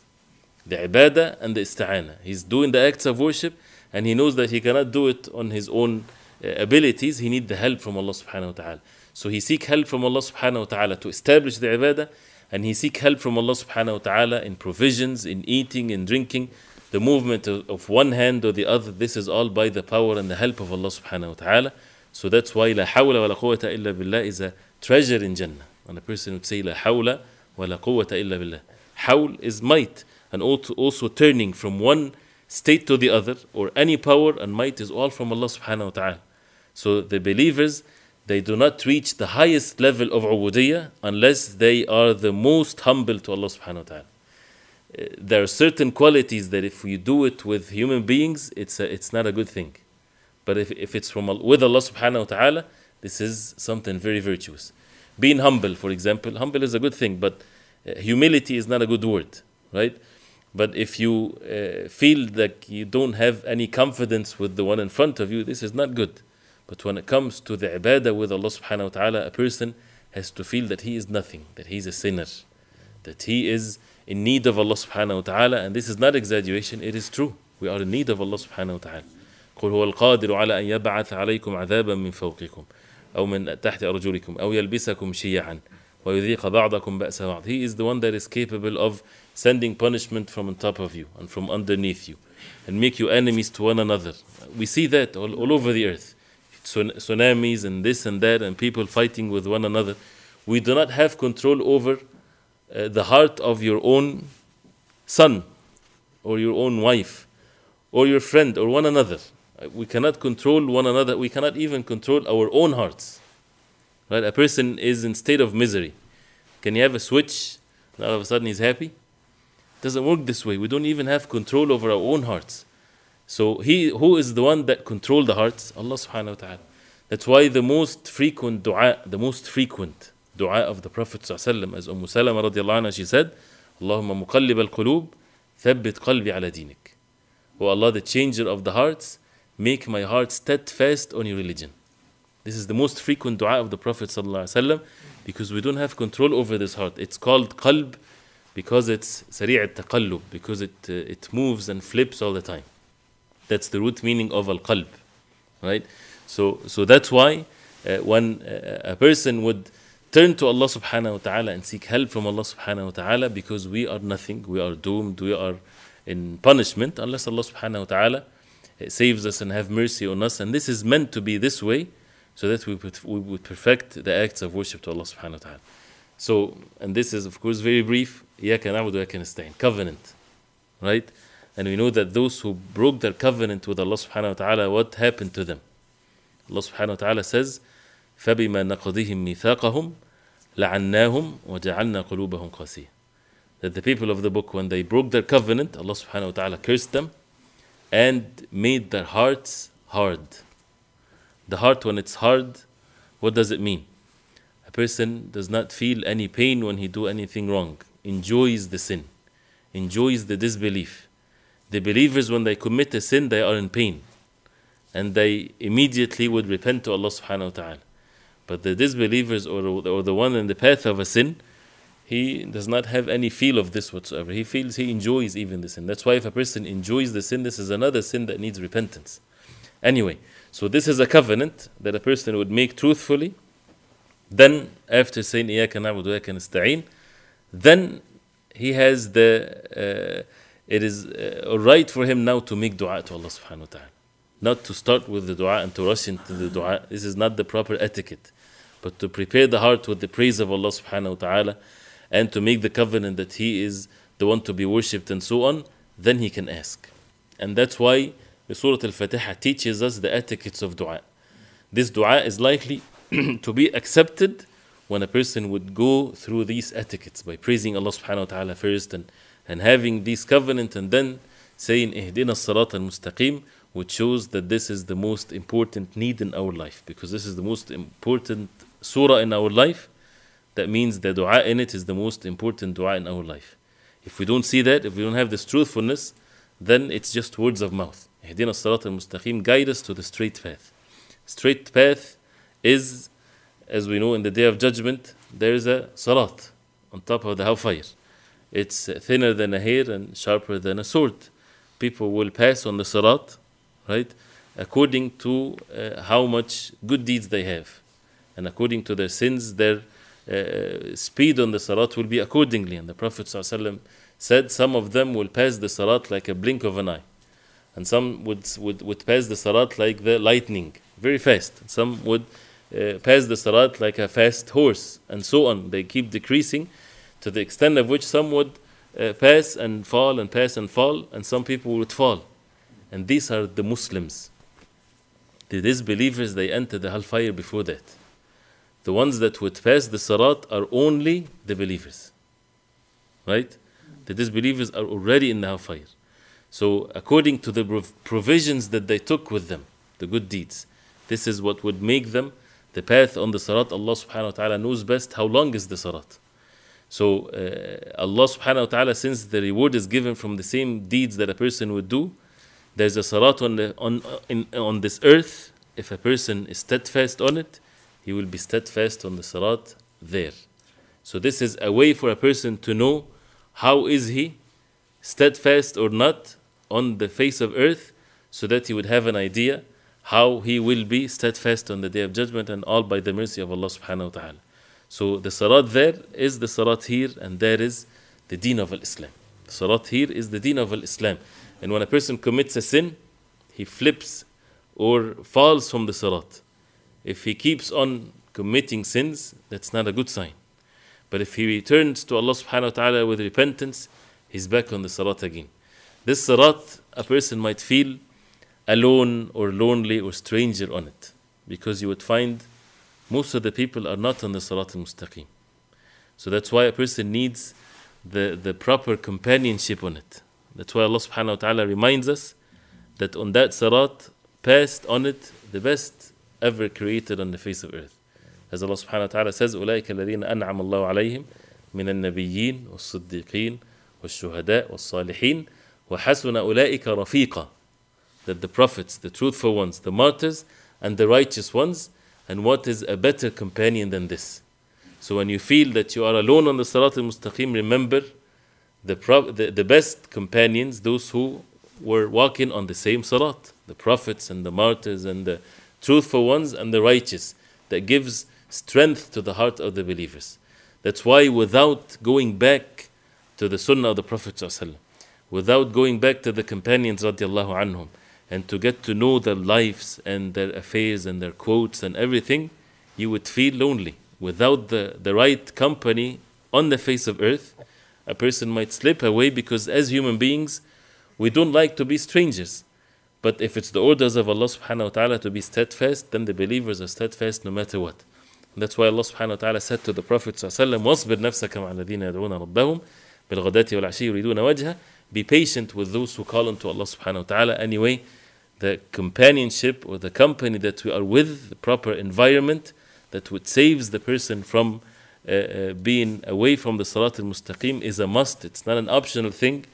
the ibadah and the isti'anah. He's doing the acts of worship and he knows that he cannot do it on his own uh, abilities. He needs the help from Allah subhanahu wa ta'ala. So he seek help from Allah subhanahu wa ta'ala to establish the ibadah and he seek help from Allah subhanahu wa ta'ala in provisions, in eating, in drinking, the movement of, of one hand or the other. This is all by the power and the help of Allah subhanahu wa ta'ala. So that's why la hawla wa la quwwata illa billah is a treasure in Jannah. And a person would say la hawla wa la quwwata illa billah. Hawl is might and also, also turning from one state to the other or any power and might is all from Allah subhanahu wa ta'ala. So the believers they do not reach the highest level of ubudiyya unless they are the most humble to Allah subhanahu wa ta'ala. Eh, there are certain qualities that if we do it with human beings, it's, a, it's not a good thing. But if, if it's from with Allah subhanahu wa ta'ala, this is something very virtuous. Being humble, for example, humble is a good thing, but uh, humility is not a good word, right? But if you uh, feel that you don't have any confidence with the one in front of you, this is not good. But when it comes to the ibadah with Allah subhanahu wa ta'ala, a person has to feel that he is nothing, that he is a sinner, that he is in need of Allah subhanahu wa ta'ala. And this is not exaggeration, it is true. We are in need of Allah subhanahu wa ta'ala. قل هو القادر على أن يبعث عليكم عذابا من فوقكم أو من تحت أرجلكم أو يلبسكم شيعا ويذيق بعضكم بأس بعض He is the one that is capable of sending punishment from on top of you and from underneath you and make you enemies to one another We see that all, all over the earth tsunamis and this and that and people fighting with one another we do not have control over uh, the heart of your own son or your own wife or your friend or one another We cannot control one another. We cannot even control our own hearts. Right? A person is in state of misery. Can you have a switch and all of a sudden he's happy? It doesn't work this way. We don't even have control over our own hearts. So he who is the one that control the hearts? Allah subhanahu wa ta'ala. That's why the most frequent dua, the most frequent dua of the Prophet وسلم, as Umm Salama radiallahu anha, she said, Allahumma muqallib al-qulub, thabbit qalbi ala dinik. O Allah, the changer of the hearts, Make my heart steadfast on your religion. This is the most frequent dua of the Prophet ﷺ because we don't have control over this heart. It's called qalb because it's sari' al because it, uh, it moves and flips all the time. That's the root meaning of al qalb, right? So, so that's why uh, when uh, a person would turn to Allah subhanahu wa ta'ala and seek help from Allah subhanahu wa ta'ala because we are nothing, we are doomed, we are in punishment unless Allah subhanahu wa ta'ala saves us and have mercy on us. And this is meant to be this way so that we, we would perfect the acts of worship to Allah subhanahu wa ta'ala. So, and this is of course very brief. Covenant, right? And we know that those who broke their covenant with Allah subhanahu wa ta'ala, what happened to them? Allah subhanahu wa ta'ala says, فَبِمَا نَقْضِهِمْ مِيثَاقَهُمْ لَعَنَّاهُمْ وَجَعَلْنَا قُلُوبَهُمْ قَاسِيَةً That the people of the book, when they broke their covenant, Allah subhanahu wa ta'ala cursed them and made their hearts hard. The heart, when it's hard, what does it mean? A person does not feel any pain when he do anything wrong, enjoys the sin, enjoys the disbelief. The believers, when they commit a sin, they are in pain. And they immediately would repent to Allah subhanahu wa ta'ala. But the disbelievers or, or the one in the path of a sin, he does not have any feel of this whatsoever. He feels he enjoys even the sin. That's why if a person enjoys the sin, this is another sin that needs repentance. Anyway, so this is a covenant that a person would make truthfully. Then, after saying إياك نعبد وإياك نستعين, then he has the uh, it is uh, right for him now to make du'a to Allah subhanahu wa ta'ala. Not to start with the du'a and to rush into the du'a. This is not the proper etiquette. But to prepare the heart with the praise of Allah subhanahu wa ta'ala and to make the covenant that he is the one to be worshipped and so on, then he can ask. And that's why the Surah Al Fatiha teaches us the etiquettes of dua. This dua is likely to be accepted when a person would go through these etiquettes by praising Allah subhanahu wa ta'ala first and, and having this covenant and then saying Ihdina Sarat al Mustaqim, which shows that this is the most important need in our life because this is the most important surah in our life that means the dua in it is the most important dua in our life. If we don't see that, if we don't have this truthfulness, then it's just words of mouth. اهدنا الصراط المستقيم guide us to the straight path. Straight path is, as we know in the day of judgment, there is a salat on top of the hellfire. It's thinner than a hair and sharper than a sword. People will pass on the salat, right, according to uh, how much good deeds they have. And according to their sins, their uh, speed on the salat will be accordingly. And the Prophet ﷺ said some of them will pass the salat like a blink of an eye. And some would, would, would pass the salat like the lightning, very fast. some would uh, pass the salat like a fast horse, and so on. They keep decreasing to the extent of which some would uh, pass and fall and pass and fall, and some people would fall. And these are the Muslims. The disbelievers, they enter the hellfire before that the ones that would pass the Sarat are only the believers. Right? The disbelievers are already in the hellfire. So, according to the provisions that they took with them, the good deeds, this is what would make them the path on the Sarat. Allah subhanahu wa ta'ala knows best how long is the Sarat. So, uh, Allah subhanahu wa ta'ala, since the reward is given from the same deeds that a person would do, there's a Sarat on, the, on, in, on this earth. If a person is steadfast on it, he will be steadfast on the Sirat there. So this is a way for a person to know how is he steadfast or not on the face of earth so that he would have an idea how he will be steadfast on the day of judgment and all by the mercy of Allah subhanahu wa ta'ala. So the salat there is the salat here and there is the deen of al-Islam. The salat here is the deen of al-Islam. And when a person commits a sin, he flips or falls from the salat. If he keeps on committing sins, that's not a good sign. But if he returns to Allah subhanahu wa ta'ala with repentance, he's back on the salat again. This salat, a person might feel alone or lonely or stranger on it because you would find most of the people are not on the salat al mustaqim. So that's why a person needs the, the proper companionship on it. That's why Allah subhanahu wa ta'ala reminds us that on that salat, passed on it, the best ever created on the face of earth. As Allah subhanahu wa ta'ala says, أُولَٰئِكَ الَّذِينَ أَنْعَمَ اللَّهُ عَلَيْهِمْ مِنَ النَّبِيِّينَ وَالصِّدِّيقِينَ وَالشُّهَدَاء وَالصَّالِحِينَ وَحَسُنَ أُولَٰئِكَ رَفِيقًا That the prophets, the truthful ones, the martyrs, and the righteous ones, and what is a better companion than this? So when you feel that you are alone on the Salat al-Mustaqim, remember the, the, the best companions, those who were walking on the same Salat, the prophets and the martyrs and the truthful ones and the righteous that gives strength to the heart of the believers. That's why without going back to the sunnah of the Prophet without going back to the companions radiallahu anhum, and to get to know their lives and their affairs and their quotes and everything, you would feel lonely. Without the, the right company on the face of earth, a person might slip away because as human beings, we don't like to be strangers. But if it's the orders of Allah subhanahu wa ta'ala to be steadfast, then the believers are steadfast no matter what. And that's why Allah subhanahu wa ta'ala said to the Prophet وَاصْبِرْ نَفْسَكَ مَعَ الَّذِينَ يَدْعُونَ رَبَّهُمْ بِالْغَدَاةِ وَالْعَشِيِّ يُرِيدُونَ وَجْهَهُ Be patient with those who call unto Allah subhanahu wa ta'ala. Anyway, the companionship or the company that we are with, the proper environment that would saves the person from uh, uh, being away from the Salat al-Mustaqim is a must. It's not an optional thing.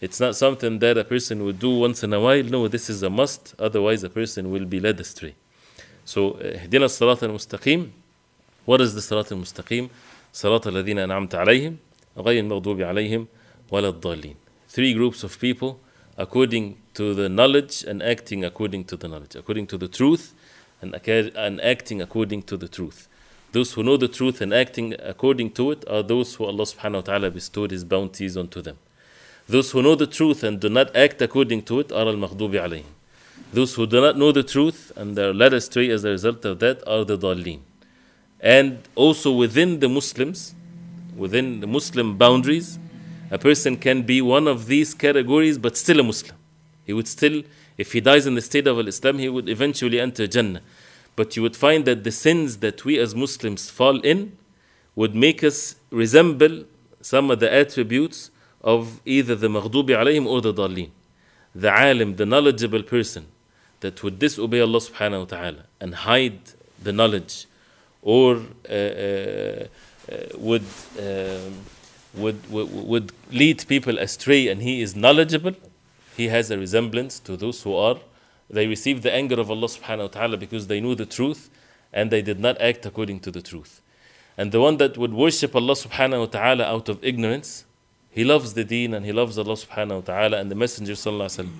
It's not something that a person would do once in a while. No, this is a must. Otherwise, a person will be led astray. So, اهدنا الصراط المستقيم. What is the صراط المستقيم? صراط الذين أنعمت عليهم غير المغضوب عليهم ولا الضالين. Three groups of people according to the knowledge and acting according to the knowledge, according to the truth and, and acting according to the truth. Those who know the truth and acting according to it are those who Allah subhanahu wa ta'ala bestowed His bounties onto them. Those who know the truth and do not act according to it are al-maghdubi alayhim. Those who do not know the truth and are led astray as a result of that are the dalleen. And also within the Muslims, within the Muslim boundaries, a person can be one of these categories but still a Muslim. He would still, if he dies in the state of Islam, he would eventually enter Jannah. But you would find that the sins that we as Muslims fall in would make us resemble some of the attributes of either the maghdubi alayhim or the dalleen. The alim, the knowledgeable person that would disobey Allah subhanahu wa ta'ala and hide the knowledge or uh, uh, uh would, um, would, would, would lead people astray and he is knowledgeable, he has a resemblance to those who are. They received the anger of Allah subhanahu wa ta'ala because they knew the truth and they did not act according to the truth. And the one that would worship Allah subhanahu wa ta'ala out of ignorance, he loves the deen and he loves Allah subhanahu wa ta'ala and the Messenger sallallahu alayhi wa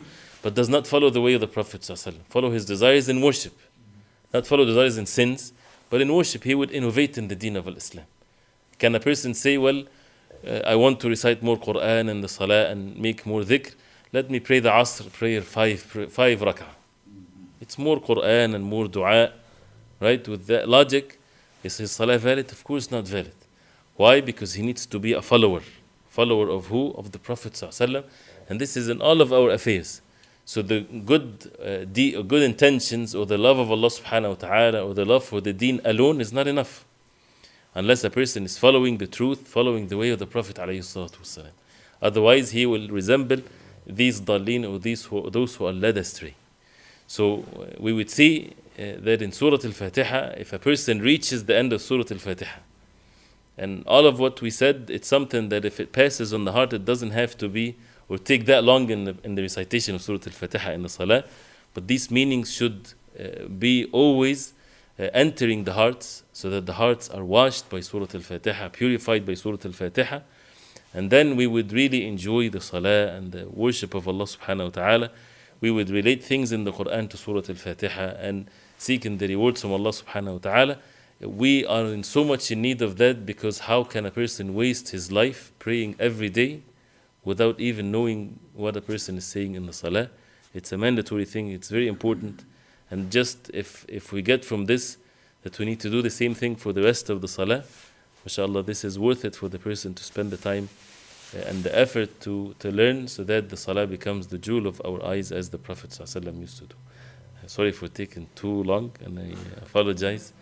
but does not follow the way of the Prophet sallallahu alayhi wa Follow his desires in worship. Not follow desires in sins, but in worship he would innovate in the deen of Islam. Can a person say, well, uh, I want to recite more Quran and the Salah and make more dhikr. Let me pray the Asr prayer five, five rak'ah. It's more Quran and more dua, right? With that logic, is his Salah valid? Of course not valid. Why? Because he needs to be a follower follower of who? Of the Prophet And this is in all of our affairs. So the good, uh, de- uh, good intentions or the love of Allah subhanahu wa ta'ala or the love for the deen alone is not enough. Unless a person is following the truth, following the way of the Prophet Otherwise he will resemble these dalin or these who, those who are led astray. So uh, we would see uh, that in Surah Al-Fatiha, if a person reaches the end of Surah Al-Fatiha, and all of what we said, it's something that if it passes on the heart, it doesn't have to be or take that long in the, in the recitation of Surah Al Fatiha in the Salah. But these meanings should uh, be always uh, entering the hearts so that the hearts are washed by Surah Al Fatiha, purified by Surah Al Fatiha. And then we would really enjoy the Salah and the worship of Allah subhanahu wa ta'ala. We would relate things in the Quran to Surah Al Fatiha and seeking the rewards from Allah subhanahu wa ta'ala we are in so much in need of that because how can a person waste his life praying every day without even knowing what a person is saying in the salah? It's a mandatory thing, it's very important. And just if, if we get from this that we need to do the same thing for the rest of the salah, mashallah, this is worth it for the person to spend the time uh, and the effort to, to learn so that the salah becomes the jewel of our eyes as the Prophet ﷺ used to do. Uh, sorry for taking too long and I apologize.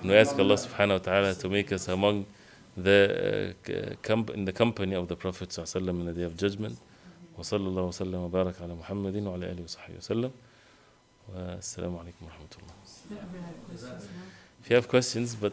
And we ask Allah subhanahu wa ta'ala to make us among the, uh, com- in the company of the Prophet sallallahu in the day of judgment. Wa wa sallallahu sallam وصلى الله وسلم وبارك على wa وعلى wa وصحبه وسلم. والسلام عليكم wa الله. If you have questions, but